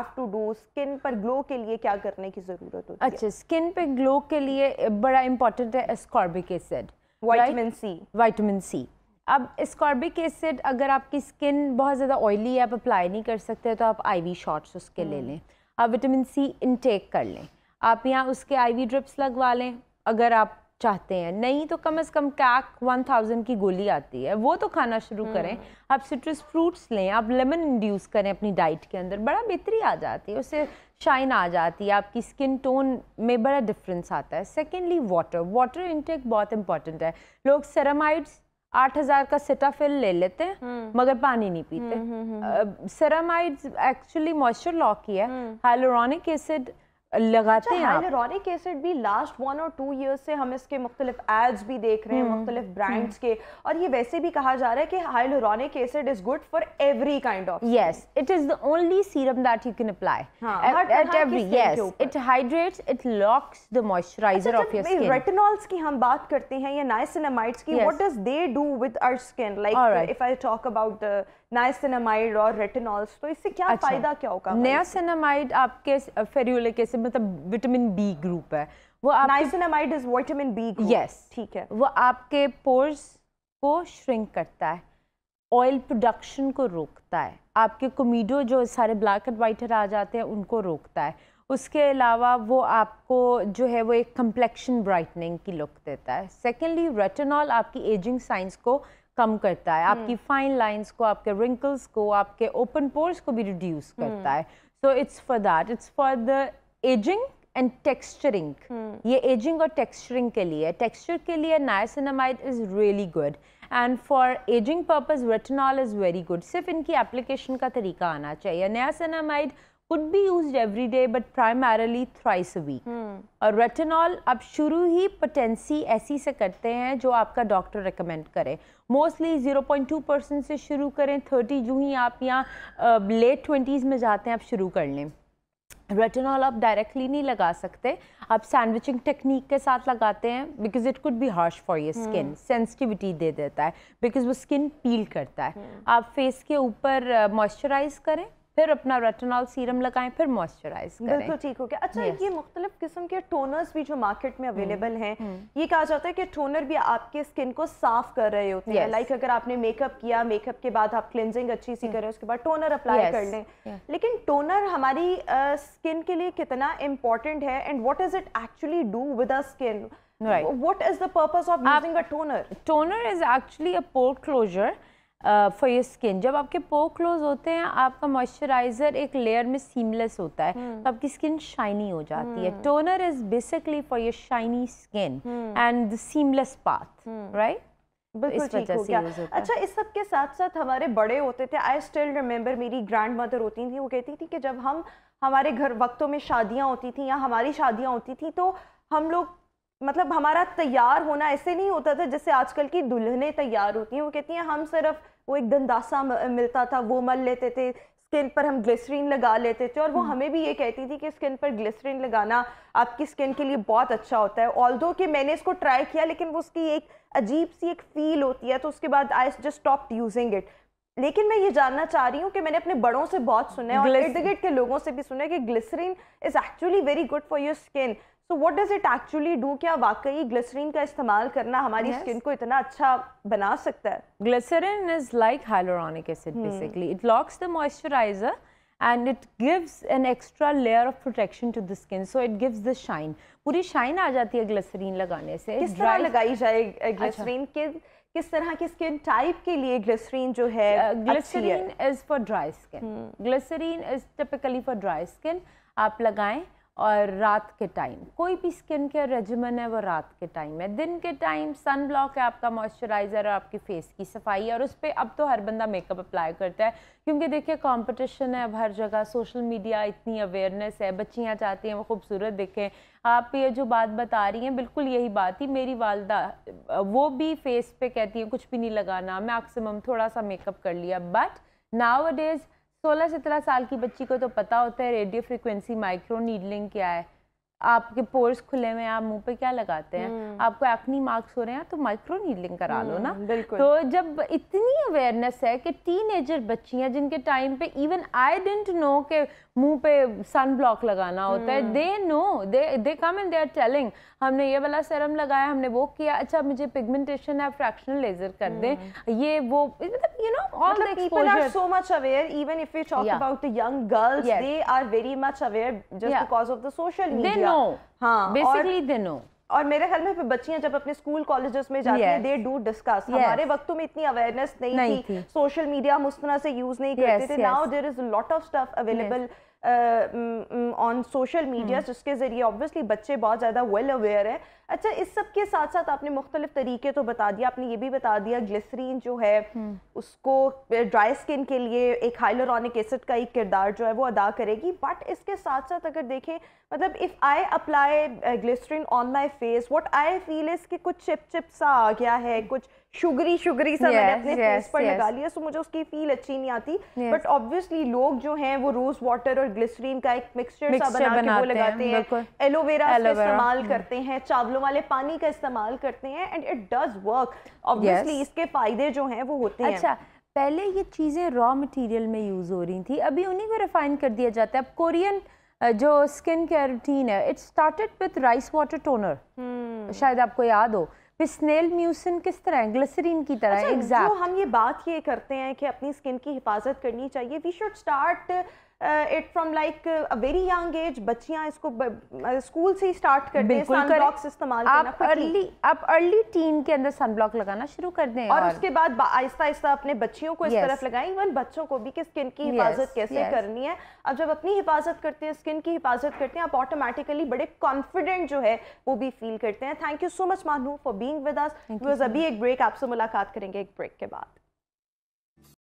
Have to do skin पर glow के लिए क्या करने की ज़रूरत होती अच्छा, है अच्छा स्किन पे ग्लो के लिए बड़ा इंपॉर्टेंट है ascorbic acid vitamin C vitamin C अब स्कॉर्बिक एसिड अगर आपकी स्किन बहुत ज़्यादा ऑयली है आप अप्लाई नहीं कर सकते तो आप आईवी शॉट्स उसके ले hmm. लें आप विटामिन सी इनटेक कर लें आप यहाँ उसके आईवी ड्रिप्स लगवा लें अगर आप चाहते हैं नहीं तो कम से कम कैक 1000 की गोली आती है वो तो खाना शुरू हम्म। करें आप सिट्रस फ्रूट्स लें आप लेमन इंड्यूस करें अपनी डाइट के अंदर बड़ा बेहतरी आ जाती है उससे शाइन आ जाती है आपकी स्किन टोन में बड़ा डिफरेंस आता है सेकेंडली वाटर वाटर इनटेक बहुत इंपॉर्टेंट है लोग सेरामाइड्स आठ हजार का सेटाफिल ले लेते हैं हम्म। मगर पानी नहीं पीते सेरामाइड्स एक्चुअली मॉइस्चर लॉक की है हाइलोरॉनिक हम्म। एसिड लगाते अच्छा, हैं हाइलुरोनिक एसिड भी लास्ट वन और टू इयर्स से हम इसके मुख्तलिफ एड्स भी देख रहे हैं हम्म, मुख्तलिफ ब्रांड्स हम्म। के और ये वैसे भी कहा जा रहा है कि hyaluronic acid is good for every kind of yes it is the only serum that you can apply at every yes it hydrates it locks the moisturiser of your skin retinols की हम बात करते हैं या niacinamides की what does they do with our skin like if I talk about the niacinamide और retinols तो इससे क्या अच्छा। फायदा क्या होगा नाइसिनामाइड आपके फेरुलिक एसिड uh, मतलब विटामिन बी ग्रुप है वो niacinamide is vitamin B yes ठीक है वो आपके पोर्स को श्रिंक करता है ऑयल प्रोडक्शन को रोकता है आपके कोमीडो जो सारे ब्लैक एंड वाइटर आ जाते हैं उनको रोकता है उसके अलावा वो आपको जो है वो एक कम्प्लेक्शन ब्राइटनिंग की लुक देता है सेकेंडली रेटेनॉल आपकी एजिंग साइंस को कम करता है हम्म। आपकी फाइन लाइंस को आपके रिंकल्स को आपके ओपन पोर्स को भी रिड्यूस करता हम्म। है so it's for that it's for the ageing and texturing ये एजिंग और टेक्सचरिंग के लिए टेक्सचर के लिए niacinamide is really good and for ageing purpose retinol is very good सिर्फ इनकी एप्लीकेशन का तरीका आना चाहिए niacinamide could be use every day but primarily thrice week और रेटनॉल आप शुरू ही पोटेंसी ऐसी से करते हैं जो आपका डॉक्टर रिकमेंड करे मोस्टली 0.2 परसेंट से शुरू करें 30 जू ही आप यहाँ लेट ट्वेंटीज़ में जाते हैं आप शुरू कर लें रेटिनॉल आप डायरेक्टली नहीं लगा सकते आप सैंडविचिंग टेक्निक के साथ लगाते हैं because it could be harsh for your skin sensitivity दे देता है बिकॉज वो स्किन पील करता है hmm. आप फेस के ऊपर मॉइस्चराइज करें फिर अपना रेटिनॉल सीरम लगाएं फिर मॉइस्चराइज करें बिल्कुल ठीक हो गया अच्छा yes. ये मुख्तलिफ किस्म के टोनर्स भी जो मार्केट में अवेलेबल हम्म, हैं हम्म। ये कहा जाता है कि टोनर भी आपके स्किन को साफ कर रहे होते हैं लाइक अगर आपने मेकअप किया मेकअप के बाद आप क्लिनजिंग अच्छी सी हम्म। करें उसके बाद टोनर अप्लाई yes. कर लें लेकिन टोनर हमारी स्किन uh, के लिए कितना इम्पोर्टेंट है and what is it actually do with skin Right. What is the purpose of using a toner? Toner is actually a for your skin जब आपके पो क्लोज होते हैं आपका मॉइस्चराइजर एक लेयर में सीमलेस होता है hmm. तो आपकी स्किन शाइनी हो जाती hmm. है toner is basically for your shiny skin and seamless path right बिल्कुल अच्छा इस सब के साथ साथ हमारे बड़े होते थे आई स्टिल रिमेंबर मेरी ग्रैंड मदर होती थी वो कहती थी कि जब हम हमारे घर वक्तों में शादियां होती थी या हमारी शादियां होती थी तो हम लोग मतलब हमारा तैयार होना ऐसे नहीं होता था जैसे आजकल की दुल्हनें तैयार होती हैं वो कहती हैं हम सिर्फ वो एक दंदासा मिलता था वो मल लेते थे स्किन पर हम ग्लिसरीन लगा लेते थे और वो हम्म। हमें भी ये कहती थी कि स्किन पर ग्लिसरीन लगाना आपकी स्किन के लिए बहुत अच्छा होता है ऑल दो कि मैंने इसको ट्राई किया लेकिन वो उसकी एक अजीब सी एक फ़ील होती है तो उसके बाद I just stop using it लेकिन मैं ये जानना चाह रही हूँ कि मैंने अपने बड़ों से बहुत सुना है और इर्द गिर्द के लोगों से भी सुना है कि glycerine is actually very good for your skin so what does it actually do क्या वाकई ग्लिसरीन का इस्तेमाल करना हमारी स्किन yes. को इतना अच्छा बना सकता है glycerine is like hyaluronic acid basically it locks the moisturiser and it gives an extra layer of protection to the skin so it gives the shine पूरी शाइन आ जाती है ग्लिसरीन लगाने से किस तरह लगाई जाए ग्लिसरीन अच्छा। किस किस तरह की स्किन टाइप के लिए ग्लिसरीन जो है glycerine is for dry skin glycerine is typically for dry skin आप लगाएं और रात के टाइम कोई भी स्किन केयर रेजिमन है वो रात के टाइम है दिन के टाइम सन ब्लॉक है आपका मॉइस्चराइज़र और आपकी फेस की सफाई और उस पर अब तो हर बंदा मेकअप अप्लाई करता है क्योंकि देखिए कंपटीशन है अब हर जगह सोशल मीडिया इतनी अवेयरनेस है बच्चियाँ चाहती हैं वो खूबसूरत दिखें आप ये जो बात बता रही हैं बिल्कुल यही बात ही मेरी वालदा वो भी फेस पर कहती हैं कुछ भी नहीं लगाना मैक्सिमम थोड़ा सा मेकअप कर लिया बट नाव डेज़ सोलह सत्रह साल की बच्ची को तो पता होता है रेडियो फ्रिक्वेंसी माइक्रो नीडलिंग क्या है आपके पोर्स खुले हुए हैं आप मुंह पे क्या लगाते हैं हम्म। आपको एक्नी मार्क्स हो रहे हैं तो माइक्रो नीडलिंग करा लो ना हम्म, तो जब इतनी अवेयरनेस है कि टीनेजर बच्चियां जिनके टाइम पे इवन आई डेंट नो के मुंह पे सन ब्लॉक लगाना होता है they know they they come and they are telling हमने ये वाला सेरम लगाया हमने वो किया अच्छा मुझे पिगमेंटेशन है फ्रैक्शनल लेजर कर दें हम्म। ये वो मतलब you know all the people are so much aware even if we talk about the young girls they are very much aware just because of the social media हाँ basically और मेरे ख्याल में बच्चियां जब अपने स्कूल कॉलेजेस में जाती हैं दे डू डिस्कस हमारे वक्तों में इतनी अवेयरनेस नहीं, नहीं थी सोशल मीडिया हम उस तरह से यूज नहीं yes, करते थे now there is lot of stuff available on social media जिसके ज़रिए ऑब्वियसली बच्चे बहुत ज़्यादा वेल अवेयर हैं अच्छा इस सब के साथ साथ आपने मुख्तलिफ तरीके तो बता दिया आपने ये भी बता दिया ग्लिसरीन जो है हम्म। उसको ड्राई स्किन के लिए एक हाइलोरॉनिक एसिड का एक किरदार जो है वो अदा करेगी बट इसके साथ साथ अगर देखें मतलब if I apply glycerine on my face what I feel इसके कुछ चिप चिप सा आ गया है हम्म। कुछ शुगरी शुगरी सा yes, मैंने अपने yes, पर yes. लगा लिया सो मुझे उसकी फील अच्छी नहीं आती बट yes. ऑब्वियसली लोग जो हैं वो रोज वाटर और ग्लिसरीन का एक मिक्सचर सा बना के वो लगाते हैं एलोवेरा का इस्तेमाल हम्म। करते हैं चावलों वाले पानी का इस्तेमाल करते हैं and it does work obviously इसके फायदे जो हैं वो होते हैं अच्छा पहले ये चीज़ें रॉ मटेरियल में यूज़ हो रही थी अभी उन्हीं को रिफाइन कर दिया जाता है अब कोरियन जो स्किन केयर रूटीन है it started with rice water toner शायद आपको याद हो पिस्नेल म्यूसिन किस तरह है ग्लिसरीन की तरह अच्छा, exact. जो हम ये बात ये करते हैं कि अपनी स्किन की हिफाजत करनी चाहिए we should start it from like a very young age बच्चियां इसको स्कूल uh, से ही स्टार्ट कर दें सनब्लॉक इस्तेमाल आप अर्ली आप अर्ली टीन के अंदर सनब्लॉक लगाना शुरू कर दें और, और उसके बाद आहिस्ता आहिस्ता अपने बच्चियों को yes. इस तरफ लगाएं इवन बच्चों को भी कि स्किन की हिफाजत yes, कैसे yes. करनी है अब जब अपनी हिफाजत करते हैं स्किन की हिफाजत करते हैं आप ऑटोमेटिकली बड़े कॉन्फिडेंट जो है वो भी फील करते हैं thank you so much Manu for being with us because अभी एक ब्रेक आपसे मुलाकात करेंगे एक ब्रेक के बाद